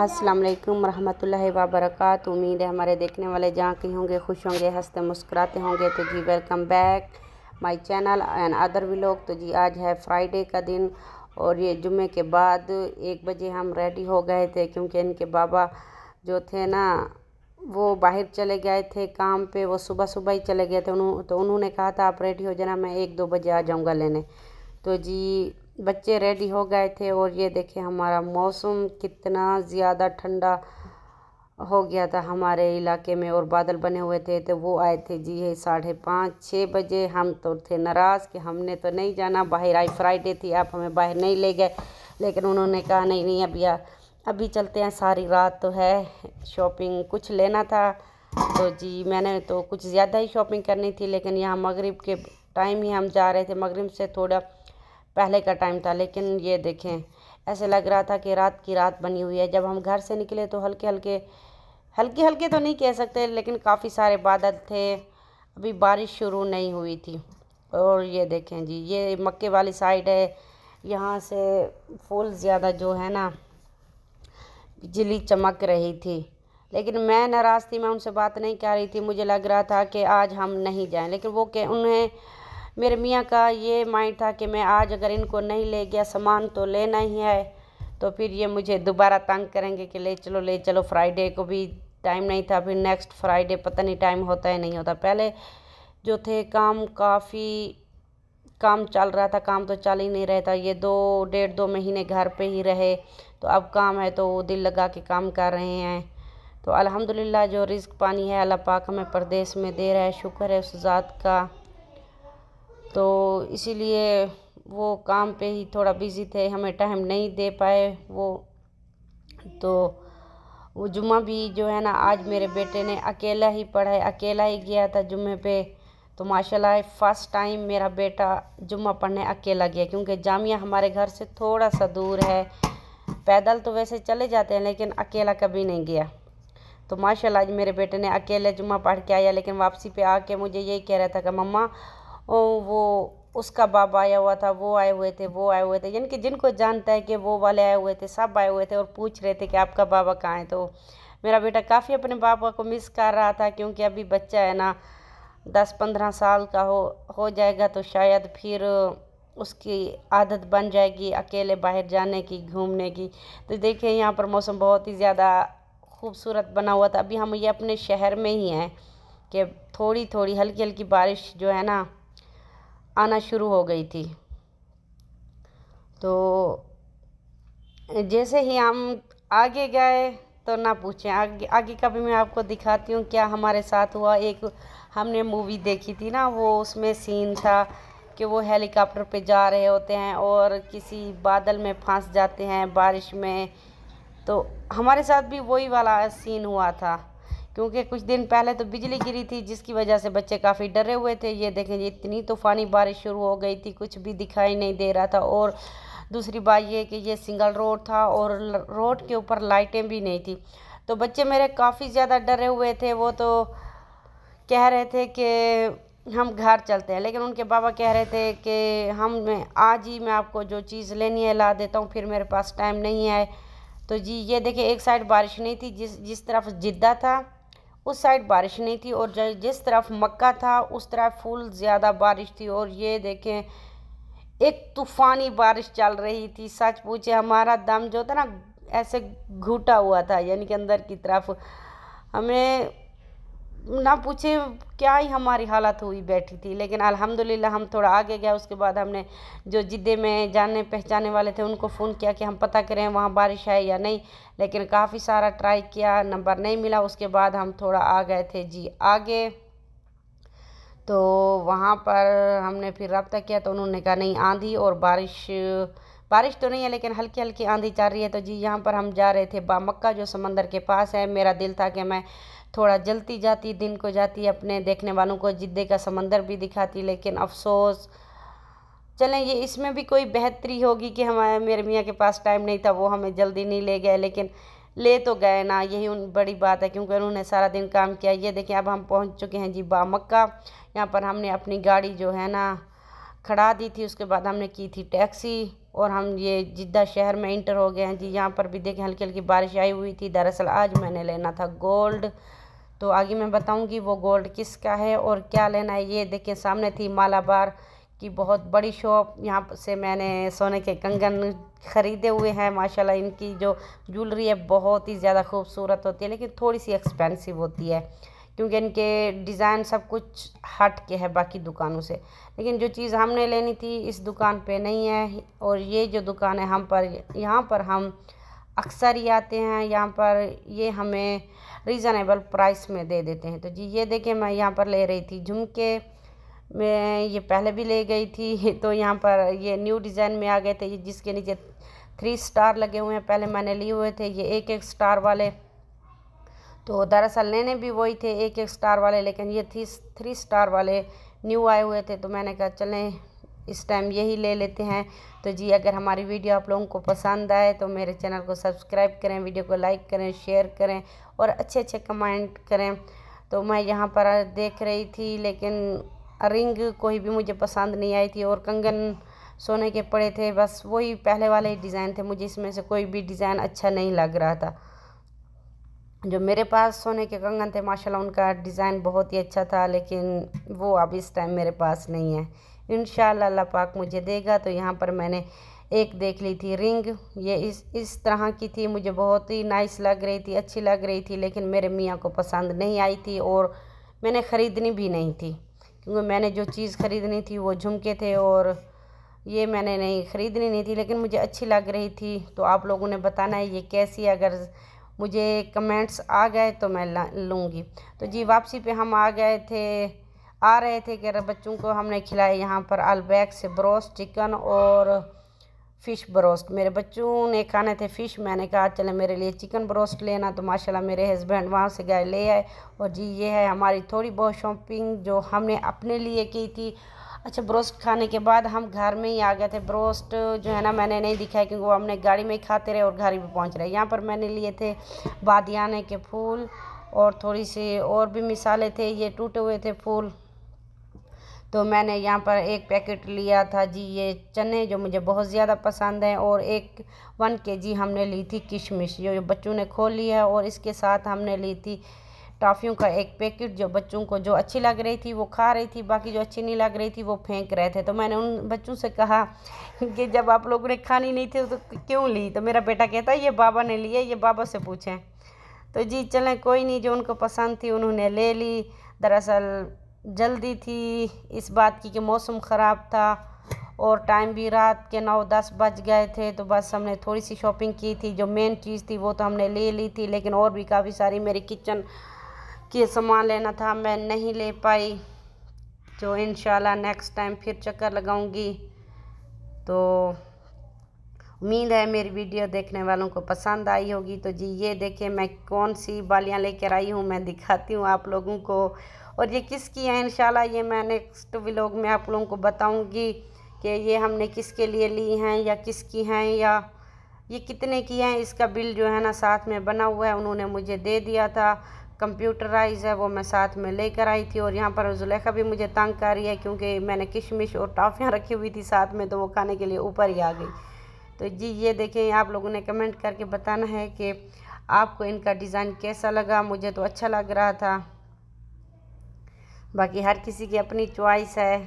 अस्सलाम वालेकुम रहमतुल्लाहि व उम्मीद है हमारे देखने वाले जहाँ के होंगे खुश होंगे हंसते मुस्कुराते होंगे तो जी welcome back my channel and other vlog तो जी आज है फ्राइडे का दिन और ये जुम्मे के बाद एक बजे हम रेडी हो गए थे क्योंकि इनके बाबा जो थे ना वो बाहर चले गए थे काम पे वो सुबह सुबह ही चले गए थे उन्हों तो उन्होंने कहा था आप रेडी हो जाना मैं एक दो बजे आ जाऊँगा लेने तो जी बच्चे रेडी हो गए थे और ये देखें हमारा मौसम कितना ज़्यादा ठंडा हो गया था हमारे इलाके में और बादल बने हुए थे तो वो आए थे जी है साढ़े पाँच छः बजे हम तो थे नाराज़ कि हमने तो नहीं जाना बाहर आई फ्राइडे थी आप हमें बाहर नहीं ले गए लेकिन उन्होंने कहा नहीं नहीं अभी अभी चलते हैं सारी रात तो है शॉपिंग कुछ लेना था तो जी मैंने तो कुछ ज़्यादा ही शॉपिंग करनी थी लेकिन यहाँ मग़रब के टाइम ही हम जा रहे थे मगरब से थोड़ा पहले का टाइम था लेकिन ये देखें ऐसे लग रहा था कि रात की रात बनी हुई है जब हम घर से निकले तो हल्के हल्के हल्के हल्के तो नहीं कह सकते लेकिन काफ़ी सारे बादल थे अभी बारिश शुरू नहीं हुई थी और ये देखें जी ये मक्के वाली साइड है यहाँ से फूल ज़्यादा जो है ना बिजली चमक रही थी लेकिन मैं नाराज़ थी मैं उनसे बात नहीं कर रही थी मुझे लग रहा था कि आज हम नहीं जाएं लेकिन वो के उन्हें मेरे मियाँ का ये माइंड था कि मैं आज अगर इनको नहीं ले गया सामान तो लेना ही है तो फिर ये मुझे दोबारा तंग करेंगे कि ले चलो ले चलो फ्राइडे को भी टाइम नहीं था फिर नेक्स्ट फ्राइडे पता नहीं टाइम होता है नहीं होता पहले जो थे काम काफ़ी काम चल रहा था काम तो चल ही नहीं रहा था ये दो डेढ़ दो महीने घर पे ही रहे तो अब काम है तो दिल लगा के काम कर रहे हैं तो अल्हम्दुलिल्लाह जो रिस्क पानी है अल्लाह पाक हमें प्रदेश में दे रहा है शुक्र है उस ज़ात का तो इसीलिए वो काम पे ही थोड़ा बिज़ी थे हमें टाइम नहीं दे पाए वो तो वो जुम्मा भी जो है ना आज मेरे बेटे ने अकेला ही पढ़ा है अकेला ही गया था जुम्मे पे तो माशाल्लाह फ़र्स्ट टाइम मेरा बेटा जुम्मा पढ़ने अकेला गया क्योंकि जामिया हमारे घर से थोड़ा सा दूर है पैदल तो वैसे चले जाते हैं लेकिन अकेला कभी नहीं गया तो माशाल्लाह आज मेरे बेटे ने अकेले जुम्मा पढ़ के आया लेकिन वापसी पे आके मुझे यही कह रहा था कि मम्मा वो उसका बाबा आया हुआ था वो आए हुए थे वो आए हुए थे यानी कि जिनको जानता है कि वो वाले आए हुए थे सब आए हुए थे और पूछ रहे थे कि आपका बाबा कहाँ है तो मेरा बेटा काफ़ी अपने बाबा को मिस कर रहा था क्योंकि अभी बच्चा है ना दस पंद्रह साल का हो हो जाएगा तो शायद फिर उसकी आदत बन जाएगी अकेले बाहर जाने की घूमने की तो देखिए यहाँ पर मौसम बहुत ही ज़्यादा खूबसूरत बना हुआ था अभी हम ये अपने शहर में ही हैं कि थोड़ी थोड़ी हल्की हल्की बारिश जो है ना आना शुरू हो गई थी तो जैसे ही हम आगे गए तो ना पूछें आगे आगे का भी मैं आपको दिखाती हूँ क्या हमारे साथ हुआ एक हमने मूवी देखी थी ना वो उसमें सीन था कि वो हेलीकॉप्टर पे जा रहे होते हैं और किसी बादल में फंस जाते हैं बारिश में तो हमारे साथ भी वही वाला सीन हुआ था क्योंकि कुछ दिन पहले तो बिजली गिरी थी जिसकी वजह से बच्चे काफ़ी डरे हुए थे ये देखें इतनी तूफ़ानी बारिश शुरू हो गई थी कुछ भी दिखाई नहीं दे रहा था और दूसरी बात ये कि ये सिंगल रोड था और रोड के ऊपर लाइटें भी नहीं थी तो बच्चे मेरे काफ़ी ज़्यादा डरे हुए थे वो तो कह रहे थे कि हम घर चलते हैं लेकिन उनके बाबा कह रहे थे कि हम आज ही मैं आपको जो चीज़ लेनी है ला देता हूँ फिर मेरे पास टाइम नहीं है तो जी ये देखिए एक साइड बारिश नहीं थी जिस जिस तरफ जिद्दा था उस साइड बारिश नहीं थी और जिस तरफ मक्का था उस तरफ फुल ज़्यादा बारिश थी और ये देखें एक तूफ़ानी बारिश चल रही थी सच पूछे हमारा दम जो था ना ऐसे घुटा हुआ था यानी कि अंदर की तरफ हमें ना पूछे क्या ही हमारी हालत हुई बैठी थी लेकिन अल्हम्दुलिल्लाह हम थोड़ा आगे गया उसके बाद हमने जो जिद्दे में जाने पहचाने वाले थे उनको फ़ोन किया कि हम पता करें वहाँ बारिश है या नहीं लेकिन काफ़ी सारा ट्राई किया नंबर नहीं मिला उसके बाद हम थोड़ा आ गए थे जी आगे तो वहाँ पर हमने फिर रबता किया तो उन्होंने कहा नहीं आंधी और बारिश बारिश तो नहीं है लेकिन हल्की हल्की आंधी चल रही है तो जी यहाँ पर हम जा रहे थे बामक्का जो समंदर के पास है मेरा दिल था कि मैं थोड़ा जलती जाती दिन को जाती अपने देखने वालों को जिद्दे का समंदर भी दिखाती लेकिन अफसोस चलें ये इसमें भी कोई बेहतरी होगी कि हमारे मेरे मियाँ के पास टाइम नहीं था वो हमें जल्दी नहीं ले गए लेकिन ले तो गए ना यही उन बड़ी बात है क्योंकि उन्होंने सारा दिन काम किया ये देखिए अब हम पहुंच चुके हैं जी बामक्का यहाँ पर हमने अपनी गाड़ी जो है ना खड़ा दी थी उसके बाद हमने की थी टैक्सी और हम ये जिद्दा शहर में इंटर हो गए हैं जी यहाँ पर भी देखें हल्की हल्की बारिश आई हुई थी दरअसल आज मैंने लेना था गोल्ड तो आगे मैं बताऊँगी वो गोल्ड किसका है और क्या लेना है ये देखें सामने थी मालाबार की बहुत बड़ी शॉप यहाँ से मैंने सोने के कंगन ख़रीदे हुए हैं माशाल्लाह इनकी जो ज्वेलरी है बहुत ही ज़्यादा खूबसूरत होती है लेकिन थोड़ी सी एक्सपेंसिव होती है क्योंकि इनके डिज़ाइन सब कुछ हट के है बाकी दुकानों से लेकिन जो चीज़ हमने लेनी थी इस दुकान पे नहीं है और ये जो दुकान है हम पर यहाँ पर हम अक्सर ही आते हैं यहाँ पर ये हमें रीज़नेबल प्राइस में दे देते हैं तो जी ये देखें मैं यहाँ पर ले रही थी झुमके मैं ये पहले भी ले गई थी तो यहाँ पर ये न्यू डिज़ाइन में आ गए थे जिसके नीचे थ्री स्टार लगे हुए हैं पहले मैंने लिए हुए थे ये एक एक स्टार वाले तो दरअसल लेने भी वही थे एक एक स्टार वाले लेकिन ये थी थ्री स्टार वाले न्यू आए हुए थे तो मैंने कहा चलें इस टाइम यही ले लेते हैं तो जी अगर हमारी वीडियो आप लोगों को पसंद आए तो मेरे चैनल को सब्सक्राइब करें वीडियो को लाइक करें शेयर करें और अच्छे अच्छे कमेंट करें तो मैं यहाँ पर देख रही थी लेकिन रिंग कोई भी मुझे पसंद नहीं आई थी और कंगन सोने के पड़े थे बस वही पहले वाले ही डिज़ाइन थे मुझे इसमें से कोई भी डिज़ाइन अच्छा नहीं लग रहा था जो मेरे पास सोने के कंगन थे माशाल्लाह उनका डिज़ाइन बहुत ही अच्छा था लेकिन वो अब इस टाइम मेरे पास नहीं है इन अल्लाह पाक मुझे देगा तो यहाँ पर मैंने एक देख ली थी रिंग ये इस इस तरह की थी मुझे बहुत ही नाइस लग रही थी अच्छी लग रही थी लेकिन मेरे मियाँ को पसंद नहीं आई थी और मैंने ख़रीदनी भी नहीं थी क्योंकि मैंने जो चीज़ ख़रीदनी थी वो झुमके थे और ये मैंने नहीं ख़रीदनी नहीं थी लेकिन मुझे अच्छी लग रही थी तो आप लोगों ने बताना है ये कैसी अगर मुझे कमेंट्स आ गए तो मैं लूँगी तो जी वापसी पे हम आ गए थे आ रहे थे कि बच्चों को हमने खिलाए यहाँ पर अलबैक से ब्रोस्ट चिकन और फ़िश ब्रोस्ट मेरे बच्चों ने खाने थे फ़िश मैंने कहा चले मेरे लिए चिकन ब्रोस्ट लेना तो माशाल्लाह मेरे हस्बैंड वहाँ से गए ले आए और जी ये है हमारी थोड़ी बहुत शॉपिंग जो हमने अपने लिए की थी अच्छा ब्रोस्ट खाने के बाद हम घर में ही आ गए थे ब्रोस्ट जो है ना मैंने नहीं दिखाया क्योंकि वो हमने गाड़ी में ही खाते रहे और घर ही पहुँच रहे यहाँ पर मैंने लिए थे बादियाने के फूल और थोड़ी सी और भी मिसाले थे ये टूटे हुए थे फूल तो मैंने यहाँ पर एक पैकेट लिया था जी ये चने जो मुझे बहुत ज़्यादा पसंद हैं और एक वन के जी हमने ली थी किशमिश जो बच्चों ने खो ली है और इसके साथ हमने ली थी टॉफ़ियों का एक पैकेट जो बच्चों को जो अच्छी लग रही थी वो खा रही थी बाकी जो अच्छी नहीं लग रही थी वो फेंक रहे थे तो मैंने उन बच्चों से कहा कि जब आप लोगों ने खानी नहीं थी तो क्यों ली तो मेरा बेटा कहता है ये बाबा ने लिए ये बाबा से पूछें तो जी चलें कोई नहीं जो उनको पसंद थी उन्होंने ले ली दरअसल जल्दी थी इस बात की कि मौसम ख़राब था और टाइम भी रात के नौ दस बज गए थे तो बस हमने थोड़ी सी शॉपिंग की थी जो मेन चीज़ थी वो तो हमने ले ली थी लेकिन और भी काफ़ी सारी मेरी किचन कि सामान लेना था मैं नहीं ले पाई तो इन नेक्स्ट टाइम फिर चक्कर लगाऊंगी तो उम्मीद है मेरी वीडियो देखने वालों को पसंद आई होगी तो जी ये देखें मैं कौन सी बालियाँ लेकर आई हूँ मैं दिखाती हूँ आप लोगों को और ये किसकी है इन ये मैं नेक्स्ट व्लॉग में आप लोगों को बताऊँगी कि ये हमने किसके लिए ली हैं या किसकी हैं या ये कितने की हैं इसका बिल जो है ना साथ में बना हुआ है उन्होंने मुझे दे दिया था कंप्यूटराइज है वो मैं साथ में लेकर आई थी और यहाँ पर जुलेखा भी मुझे तंग कर रही है क्योंकि मैंने किशमिश और टॉफ़ियाँ रखी हुई थी साथ में तो वो खाने के लिए ऊपर ही आ गई तो जी ये देखें आप लोगों ने कमेंट करके बताना है कि आपको इनका डिज़ाइन कैसा लगा मुझे तो अच्छा लग रहा था बाकी हर किसी की अपनी चॉइस है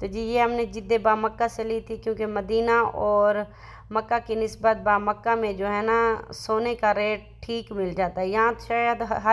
तो जी ये हमने जिद्द बा मक्का से ली थी क्योंकि मदीना और मक्का की नस्बत बा मक्का में जो है ना सोने का रेट ठीक मिल जाता है यहाँ शायद हर